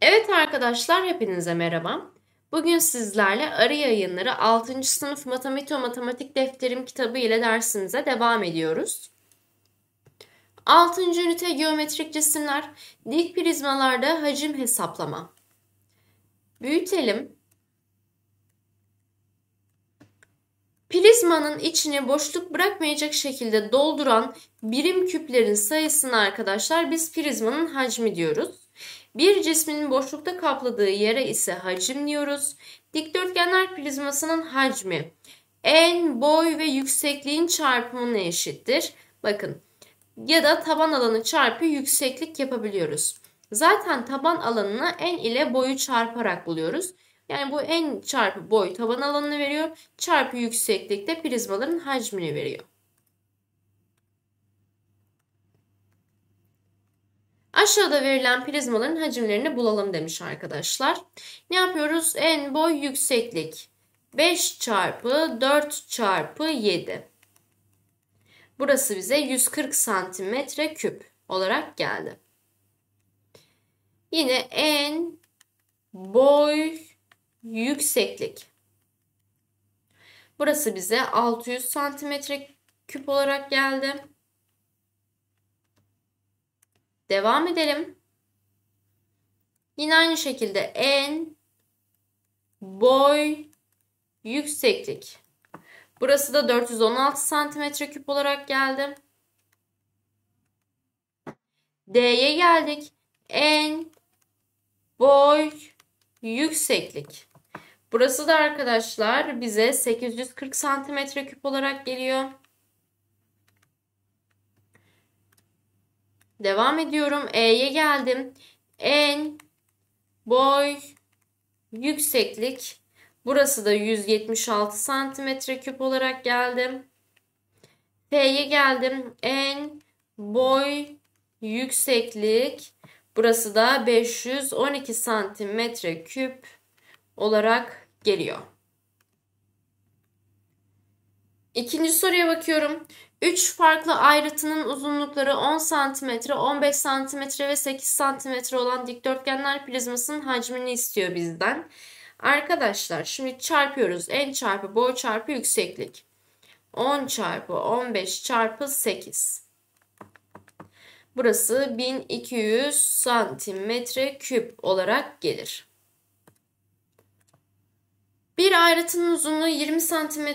Evet arkadaşlar hepinize merhaba. Bugün sizlerle Arı Yayınları 6. sınıf Matematik Matematik Defterim kitabı ile dersimize devam ediyoruz. 6. ünite geometrik cisimler, dik prizmalarda hacim hesaplama. Büyütelim, Prizmanın içini boşluk bırakmayacak şekilde dolduran birim küplerin sayısını arkadaşlar biz prizmanın hacmi diyoruz. Bir cismin boşlukta kapladığı yere ise hacim diyoruz. Dikdörtgenler prizmasının hacmi en, boy ve yüksekliğin çarpımına eşittir. Bakın ya da taban alanı çarpı yükseklik yapabiliyoruz. Zaten taban alanını en ile boyu çarparak buluyoruz. Yani bu en çarpı boy taban alanını veriyor. Çarpı yükseklik de prizmaların hacmini veriyor. Aşağıda verilen prizmaların hacimlerini bulalım demiş arkadaşlar. Ne yapıyoruz? En boy yükseklik 5 çarpı 4 çarpı 7. Burası bize 140 santimetre küp olarak geldi. Yine en boy yükseklik. Burası bize 600 santimetre küp olarak geldi. Devam edelim. Yine aynı şekilde en boy yükseklik. Burası da 416 santimetre küp olarak geldi. D'ye geldik. En boy yükseklik. Burası da arkadaşlar bize 840 santimetre küp olarak geliyor. Devam ediyorum. E'ye geldim. En boy yükseklik. Burası da 176 santimetre küp olarak geldim. P'ye geldim. En boy yükseklik. Burası da 512 santimetre küp olarak geliyor. İkinci soruya bakıyorum. 3 farklı ayrıtının uzunlukları 10 cm, 15 cm ve 8 cm olan dikdörtgenler prizmasının hacmini istiyor bizden. Arkadaşlar şimdi çarpıyoruz. En çarpı boy çarpı yükseklik. 10 çarpı 15 çarpı 8. Burası 1200 santimetre küp olarak gelir. Bir ayrıtının uzunluğu 20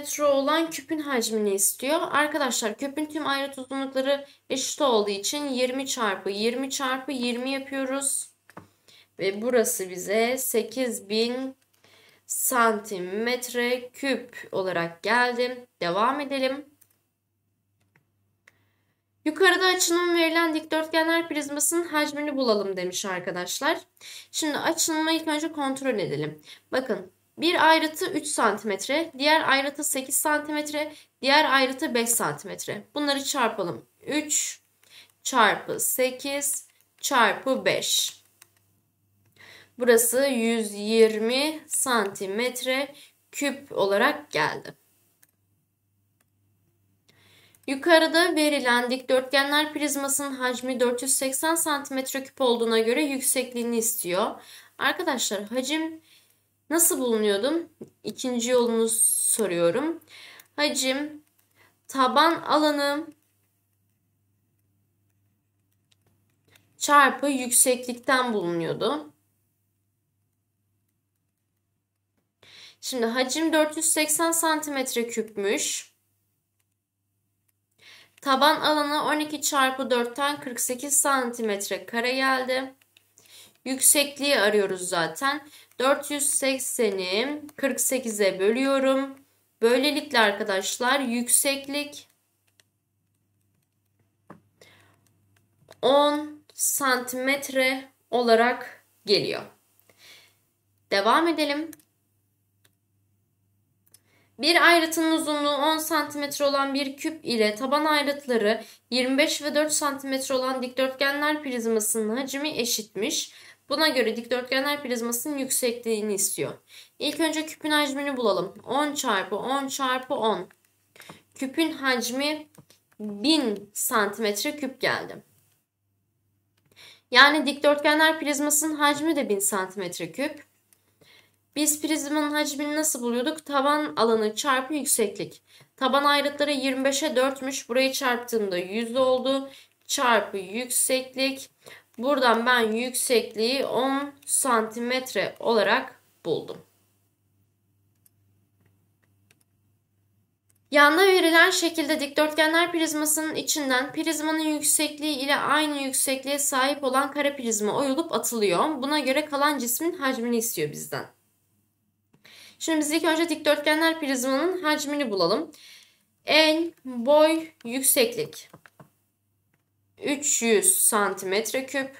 cm olan küpün hacmini istiyor. Arkadaşlar küpün tüm ayrıt uzunlukları eşit olduğu için 20 çarpı 20 çarpı 20 yapıyoruz. Ve burası bize 8000 santimetre küp olarak geldi. Devam edelim. Yukarıda açınım verilen dikdörtgenler prizmasının hacmini bulalım demiş arkadaşlar. Şimdi açılımı ilk önce kontrol edelim. Bakın bir ayrıtı 3 cm, diğer ayrıtı 8 cm, diğer ayrıtı 5 cm. Bunları çarpalım. 3 çarpı 8 çarpı 5. Burası 120 santimetre küp olarak geldi. Yukarıda verilen dikdörtgenler prizmasının hacmi 480 santimetre küp olduğuna göre yüksekliğini istiyor. Arkadaşlar hacim Nasıl bulunuyordum? İkinci yolunu soruyorum. Hacim taban alanı çarpı yükseklikten bulunuyordu. Şimdi hacim 480 santimetre küpmüş. Taban alanı 12 çarpı 4'ten 48 santimetre kare geldi. Yüksekliği arıyoruz zaten. 480'i 48'e bölüyorum. Böylelikle arkadaşlar yükseklik 10 santimetre olarak geliyor. Devam edelim. Bir ayrıtının uzunluğu 10 santimetre olan bir küp ile taban ayrıtları 25 ve 4 santimetre olan dikdörtgenler prizmasının hacmi eşitmiş. Buna göre dikdörtgenler prizmasının yüksekliğini istiyor. İlk önce küpün hacmini bulalım. 10 çarpı 10 çarpı 10. Küpün hacmi 1000 santimetre küp geldi. Yani dikdörtgenler prizmasının hacmi de 1000 santimetre küp. Biz prizmanın hacmini nasıl buluyorduk? Taban alanı çarpı yükseklik. Taban ayrıtları 25'e 4'müş. Burayı çarptığımda 100 oldu. Çarpı yükseklik. Buradan ben yüksekliği 10 santimetre olarak buldum. Yanda verilen şekilde dikdörtgenler prizmasının içinden prizmanın yüksekliği ile aynı yüksekliğe sahip olan kara prizma oyulup atılıyor. Buna göre kalan cismin hacmini istiyor bizden. Şimdi biz ilk önce dikdörtgenler prizmanın hacmini bulalım. En boy yükseklik 300 santimetre küp.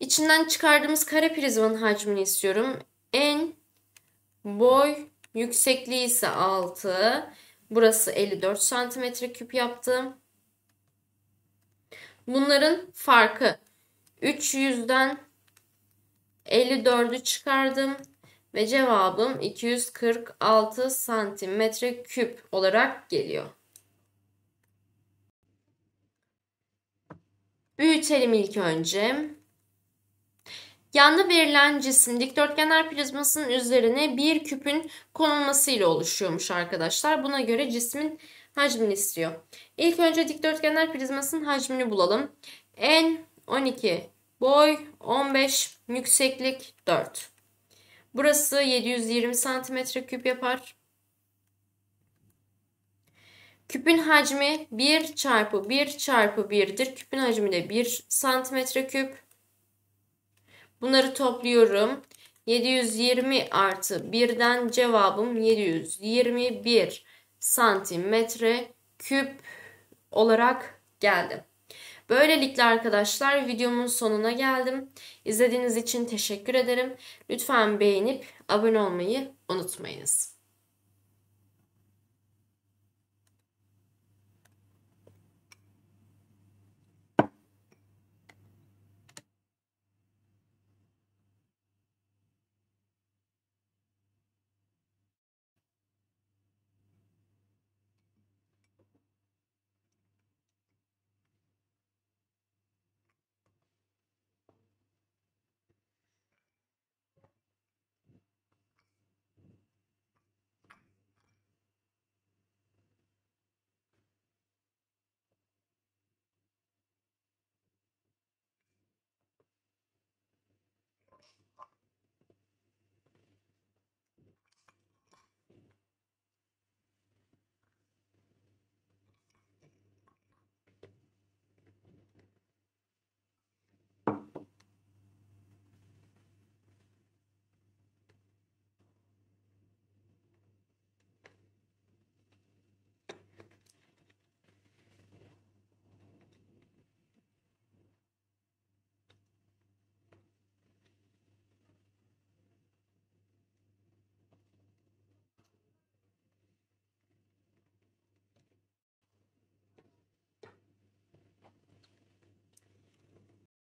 İçinden çıkardığımız kare prizmanın hacmini istiyorum. En boy yüksekliği ise 6. Burası 54 santimetre küp yaptım. Bunların farkı 300'den 54'ü çıkardım ve cevabım 246 santimetre küp olarak geliyor. Büyütelim ilk önce. Yanda verilen cisim dikdörtgenler prizmasının üzerine bir küpün konulmasıyla oluşuyormuş arkadaşlar. Buna göre cismin hacmini istiyor. İlk önce dikdörtgenler prizmasının hacmini bulalım. En 12, boy 15, yükseklik 4. Burası 720 cm küp yapar. Küpün hacmi 1 çarpı 1 çarpı 1'dir. Küpün hacmi de 1 santimetre küp. Bunları topluyorum. 720 artı 1'den cevabım 721 santimetre küp olarak geldi. Böylelikle arkadaşlar videomun sonuna geldim. İzlediğiniz için teşekkür ederim. Lütfen beğenip abone olmayı unutmayınız.